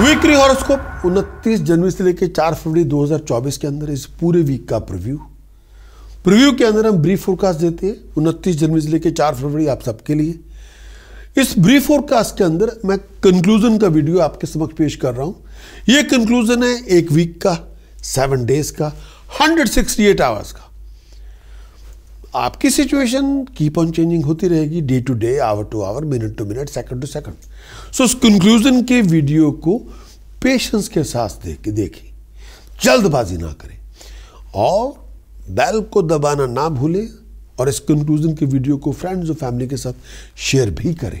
weekly horoscope 29 जनवरी से लेकर 4 फरवरी 2024 के अंदर इस पूरे वीक का प्रिव्यू प्रिव्यू के अंदर हम ब्रीफ फोरकास्ट देते हैं उनतीस जनवरी से लेकर 4 फरवरी आप सबके लिए इस ब्रीफ फोरकास्ट के अंदर मैं कंक्लूजन का वीडियो आपके समक्ष पेश कर रहा हूं ये कंक्लूजन है एक वीक का सेवन डेज का हंड्रेड आवर्स का आपकी सिचुएशन कीप ऑन चेंजिंग होती रहेगी day to day hour to hour minute to minute second to second so उस कंक्लूजन के वीडियो को पेशेंस के साथ देख देखें जल्दबाजी ना करें और बैल को दबाना ना भूलें और इस कंक्लूजन के वीडियो को फ्रेंड्स और फैमिली के साथ शेयर भी करें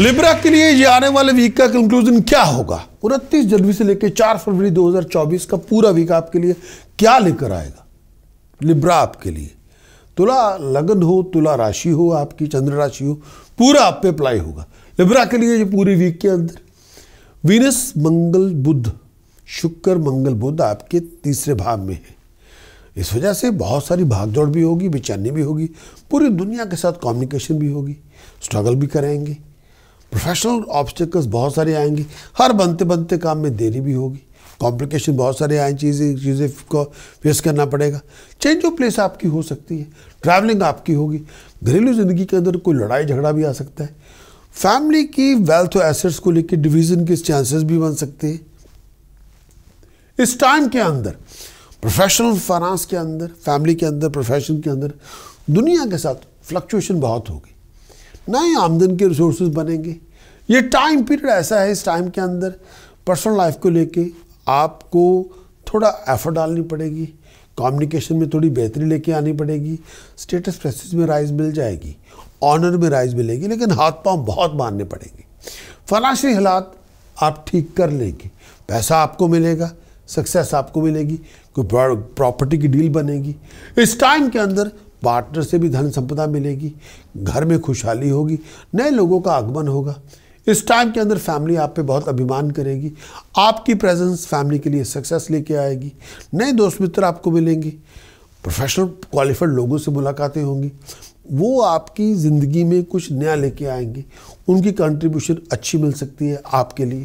लिब्रा के लिए ये आने वाले वीक का कंक्लूजन क्या होगा उनतीस जनवरी से लेकर चार फरवरी 2024 का पूरा वीक आपके लिए क्या लेकर आएगा लिब्रा आपके लिए तुला लगन हो तुला राशि हो आपकी चंद्र राशि हो पूरा आप पे अप्लाई होगा लिब्रा के लिए ये पूरे वीक के अंदर वीनस मंगल बुद्ध शुक्र मंगल बुद्ध आपके तीसरे भाव में है इस वजह से बहुत सारी भागदौड़ भी होगी बेचैनी भी होगी पूरी दुनिया के साथ कम्युनिकेशन भी होगी स्ट्रगल भी करेंगे प्रोफेशनल ऑब्स्टिकल्स बहुत सारे आएंगे हर बनते बनते काम में देरी भी होगी कॉम्प्लिकेशन बहुत सारे आए चीज़ें चीज़ें को फेस करना पड़ेगा चेंज ऑफ प्लेस आपकी हो सकती है ट्रैवलिंग आपकी होगी घरेलू ज़िंदगी के अंदर कोई लड़ाई झगड़ा भी आ सकता है फैमिली की वेल्थ और एसेट्स को लेकर डिवीज़न के चांसेस भी बन सकते हैं इस टाइम के अंदर प्रोफेशनल फाइनेंस के अंदर फैमिली के अंदर प्रोफेशन के अंदर दुनिया के साथ फ्लक्चुएशन बहुत होगी नए आमदन के रिसोर्स बनेंगे ये टाइम पीरियड ऐसा है इस टाइम के अंदर पर्सनल लाइफ को लेके आपको थोड़ा एफर्ट डालनी पड़ेगी कम्युनिकेशन में थोड़ी बेहतरी लेके आनी पड़ेगी स्टेटस प्रेसिस में राइज मिल जाएगी ऑनर में राइज मिलेगी लेकिन हाथ पांव बहुत मारने पड़ेंगे फलाशी हालात आप ठीक कर लेंगे पैसा आपको मिलेगा सक्सेस आपको मिलेगी कोई प्रॉपर्टी की डील बनेगी इस टाइम के अंदर पार्टनर से भी धन संपदा मिलेगी घर में खुशहाली होगी नए लोगों का आगमन होगा इस टाइम के अंदर फैमिली आप पे बहुत अभिमान करेगी आपकी प्रेजेंस फैमिली के लिए सक्सेस लेके आएगी नए दोस्त मित्र आपको मिलेंगे प्रोफेशनल क्वालिफाइड लोगों से मुलाकातें होंगी वो आपकी ज़िंदगी में कुछ नया लेके आएंगे उनकी कंट्रीब्यूशन अच्छी मिल सकती है आपके लिए